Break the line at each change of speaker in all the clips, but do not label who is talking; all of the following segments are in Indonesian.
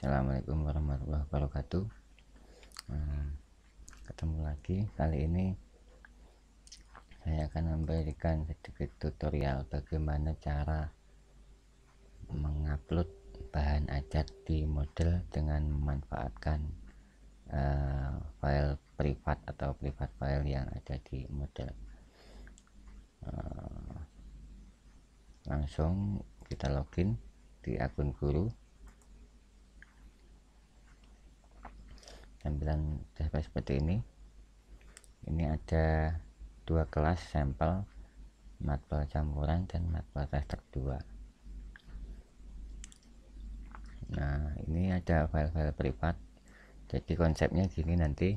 Assalamualaikum warahmatullahi wabarakatuh nah, ketemu lagi kali ini saya akan memberikan sedikit tutorial bagaimana cara mengupload bahan ajar di model dengan memanfaatkan uh, file privat atau privat file yang ada di model uh, langsung kita login di akun guru tampilan sampai seperti ini ini ada dua kelas sampel matpel campuran dan matpel tester 2 nah ini ada file-file privat jadi konsepnya gini nanti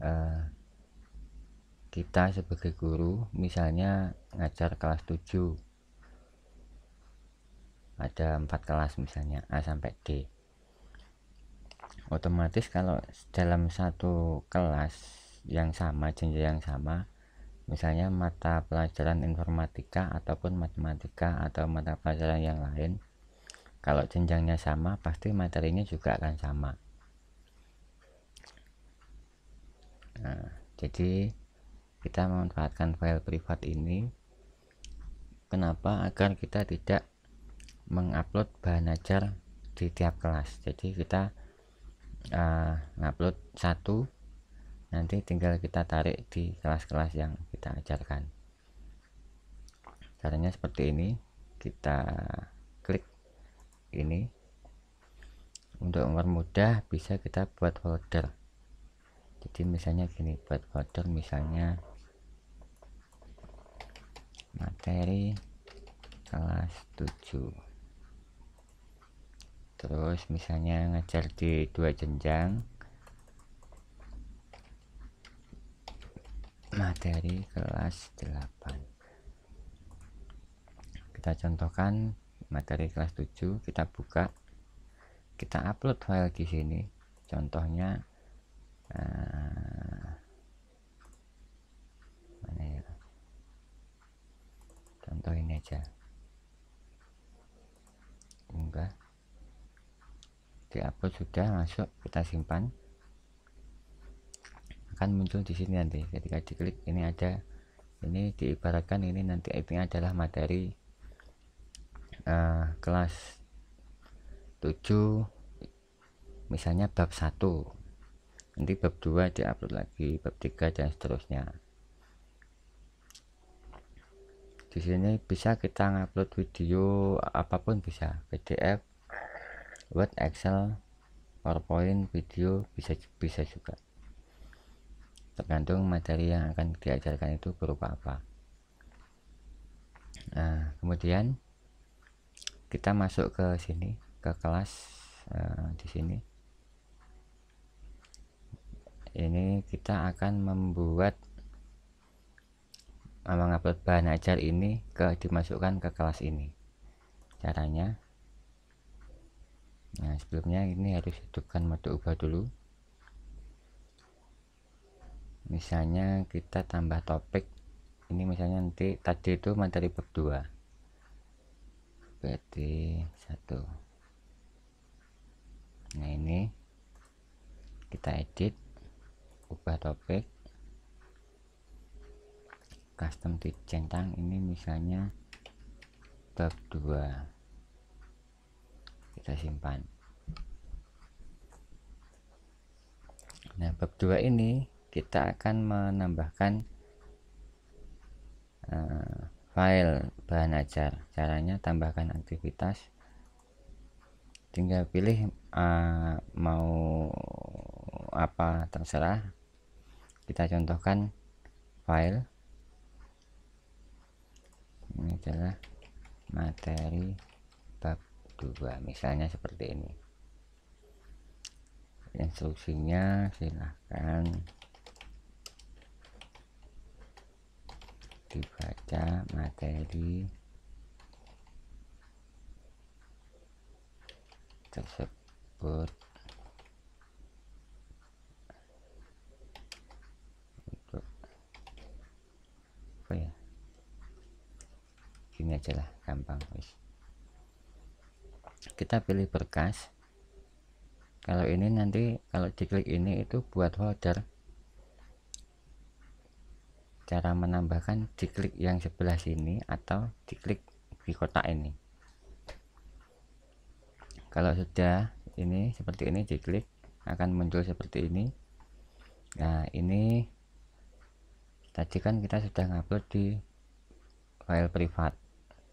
uh, kita sebagai guru misalnya ngajar kelas 7 ada empat kelas misalnya A sampai D otomatis kalau dalam satu kelas yang sama jenjang yang sama misalnya mata pelajaran informatika ataupun matematika atau mata pelajaran yang lain kalau jenjangnya sama pasti materinya juga akan sama nah, jadi kita memanfaatkan file privat ini kenapa agar kita tidak mengupload bahan ajar di tiap kelas jadi kita uh, ngupload satu nanti tinggal kita tarik di kelas-kelas yang kita ajarkan caranya seperti ini kita klik ini untuk mempermudah bisa kita buat folder jadi misalnya gini buat folder misalnya materi kelas 7 terus misalnya ngejar di dua jenjang materi kelas 8 kita contohkan materi kelas 7 kita buka kita upload file di sini contohnya uh, mana ya contoh ini aja enggak di upload sudah masuk kita simpan akan muncul di sini nanti ketika diklik ini ada ini diibaratkan ini nanti IP adalah materi uh, kelas 7 misalnya bab 1 nanti bab 2 diupload lagi bab 3 dan seterusnya di sini bisa kita ngupload video apapun bisa PDF Word, Excel, PowerPoint, video bisa bisa juga. Tergantung materi yang akan diajarkan itu berupa apa. Nah, kemudian kita masuk ke sini ke kelas uh, di sini. Ini kita akan membuat mengupload bahan ajar ini ke dimasukkan ke kelas ini. Caranya nah sebelumnya ini harus hidupkan mode ubah dulu misalnya kita tambah topik ini misalnya nanti tadi itu materi bab 2 berarti satu nah ini kita edit ubah topik custom di centang ini misalnya bab 2 kita simpan nah bab 2 ini kita akan menambahkan uh, file bahan ajar caranya tambahkan aktivitas tinggal pilih uh, mau apa terserah kita contohkan file ini adalah materi 2 misalnya seperti ini instruksinya silahkan dibaca materi tersebut untuk apa ya? gini aja lah gampang wis kita pilih berkas kalau ini nanti kalau diklik ini itu buat folder cara menambahkan diklik yang sebelah sini atau diklik di kotak ini kalau sudah ini seperti ini diklik akan muncul seperti ini nah ini tadi kan kita sudah ngupload di file privat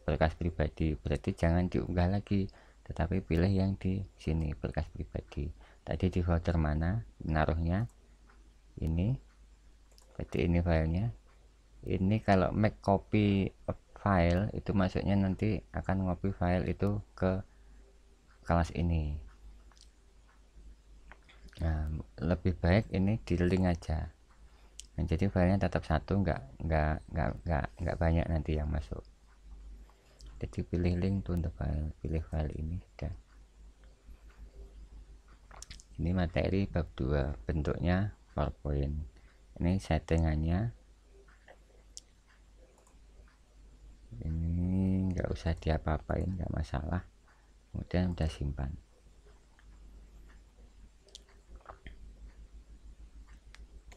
berkas pribadi berarti jangan diunggah lagi tetapi pilih yang di sini berkas pribadi tadi di folder mana menaruhnya ini jadi ini filenya ini kalau make copy file itu maksudnya nanti akan ngopi file itu ke kelas ini nah lebih baik ini di link aja nah, jadi filenya tetap satu enggak enggak enggak enggak nggak banyak nanti yang masuk jadi pilih link tuh untuk file pilih file ini dan ini materi bab 2 bentuknya PowerPoint ini settingannya ini enggak usah diapa-apain enggak masalah kemudian udah simpan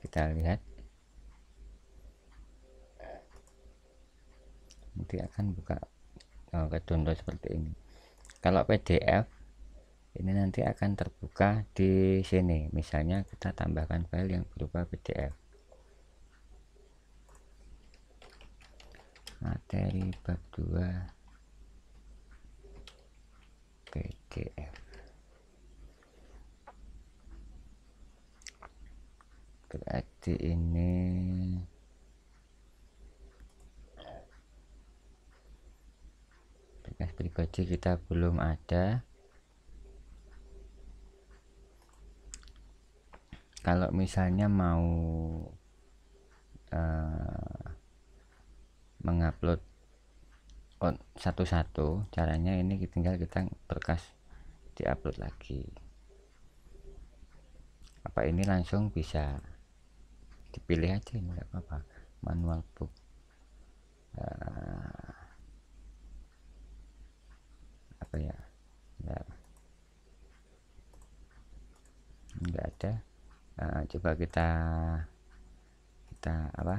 kita lihat nanti akan buka nah, contoh seperti ini kalau PDF ini nanti akan terbuka di sini misalnya kita tambahkan file yang berupa PDF materi bab 2 PDF berarti ini pribadi kita belum ada kalau misalnya mau uh, mengupload satu-satu caranya ini tinggal kita berkas diupload lagi apa ini langsung bisa dipilih aja ini apa-apa manual book uh, nggak ada nah, coba kita kita apa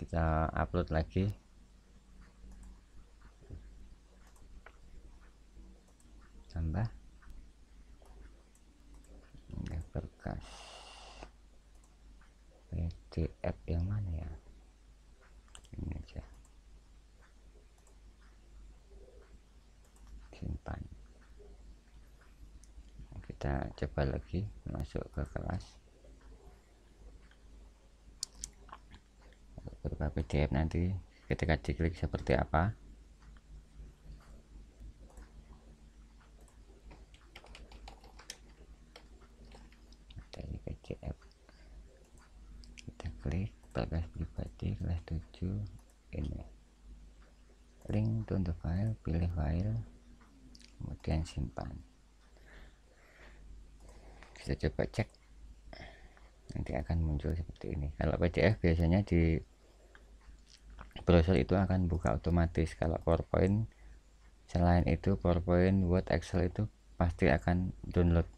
kita upload lagi tambah berkas PDF yang mana ya kita coba lagi masuk ke kelas berupa PDF nanti ketika diklik seperti apa dari PDF kita klik bagas pribadi kelas 7 ini link to the file pilih file kemudian simpan bisa coba cek nanti akan muncul seperti ini kalau PDF biasanya di browser itu akan buka otomatis kalau PowerPoint selain itu PowerPoint Word Excel itu pasti akan download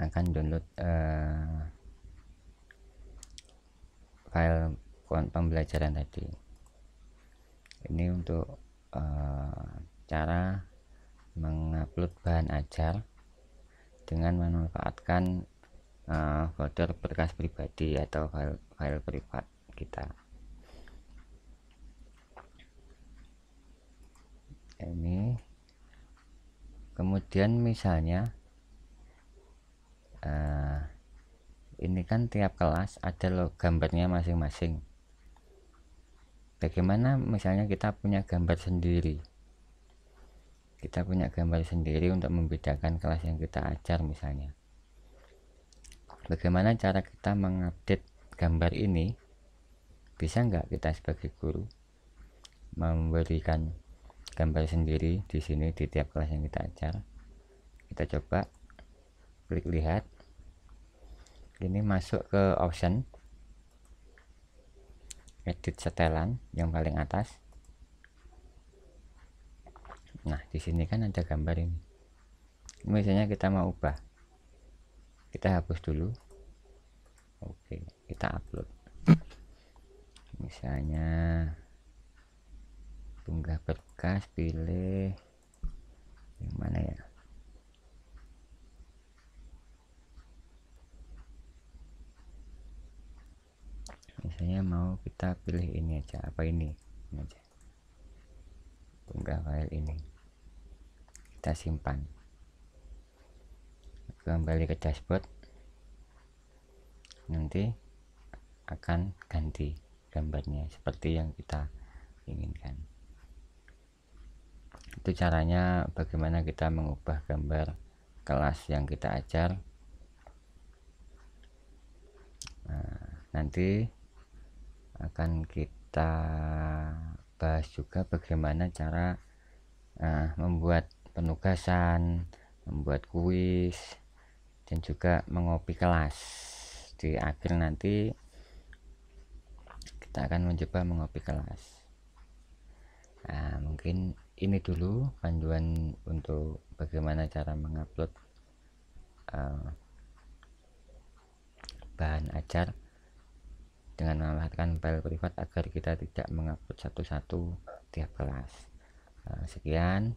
akan download uh, file pembelajaran tadi ini untuk uh, cara mengupload bahan ajar dengan memanfaatkan uh, folder berkas pribadi atau file, file privat kita ini kemudian misalnya uh, ini kan tiap kelas ada lo gambarnya masing-masing bagaimana misalnya kita punya gambar sendiri kita punya gambar sendiri untuk membedakan kelas yang kita ajar misalnya bagaimana cara kita mengupdate gambar ini bisa nggak kita sebagai guru memberikan gambar sendiri di sini di tiap kelas yang kita ajar kita coba klik lihat ini masuk ke option edit setelan yang paling atas nah di sini kan ada gambar ini misalnya kita mau ubah kita hapus dulu oke kita upload misalnya tunggah berkas pilih yang mana ya misalnya mau kita pilih ini aja apa ini, ini aja tunggah file ini kita simpan kembali ke dashboard nanti akan ganti gambarnya seperti yang kita inginkan itu caranya bagaimana kita mengubah gambar kelas yang kita ajar nah, nanti akan kita bahas juga bagaimana cara uh, membuat penugasan, membuat kuis, dan juga mengopi kelas. Di akhir nanti kita akan mencoba mengopi kelas. Nah, mungkin ini dulu panduan untuk bagaimana cara mengupload uh, bahan ajar dengan memanfaatkan file privat agar kita tidak mengupload satu-satu tiap kelas. Uh, sekian.